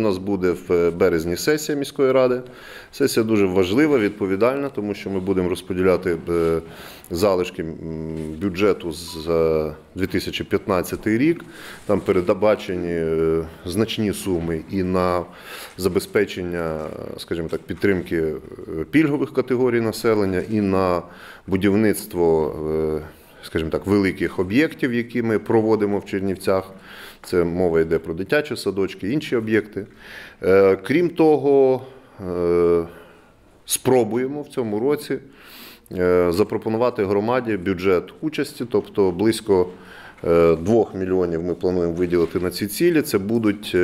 У нас буде в е, березні сесія міської ради. Сесія дуже важлива, відповідальна, тому що ми будемо розподіляти е, залишки бюджету з 2015 рік. Там передбачені е, значні суми і на забезпечення, скажімо так, підтримки пільгових категорій населення, і на будівництво скажімо так, великих об'єктів, які ми проводимо в Чернівцях. Це мова йде про дитячі садочки, інші об'єкти. Е, крім того, е, спробуємо в цьому році е, запропонувати громаді бюджет участі, тобто близько 2 мільйонів ми плануємо виділити на ці цілі. Це будуть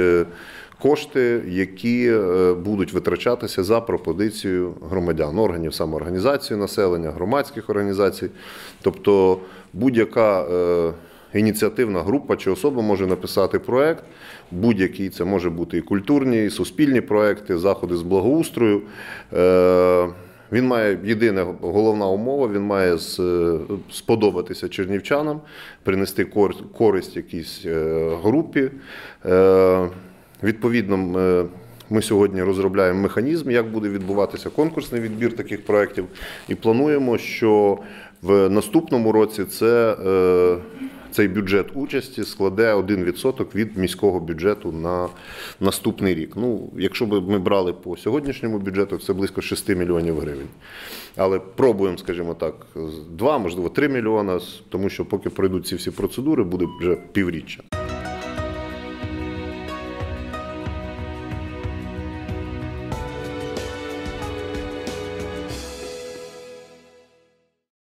кошти, які е, будуть витрачатися за пропозицією громадян, органів самоорганізації населення, громадських організацій. Тобто будь-яка е, ініціативна група чи особа може написати проект, будь-який це може бути і культурні, і суспільні проекти, заходи з благоустрою. Е, він має єдина головна умова, він має сподобатися чернівчанам, принести користь якійсь групі. Відповідно, е, ми сьогодні розробляємо механізм, як буде відбуватися конкурсний відбір таких проєктів, і плануємо, що в наступному році це, е, цей бюджет участі складе 1% від міського бюджету на наступний рік. Ну, Якщо б ми брали по сьогоднішньому бюджету, це близько 6 мільйонів гривень. Але пробуємо, скажімо так, 2, можливо, 3 мільйона, тому що поки пройдуть ці всі процедури, буде вже півріччя.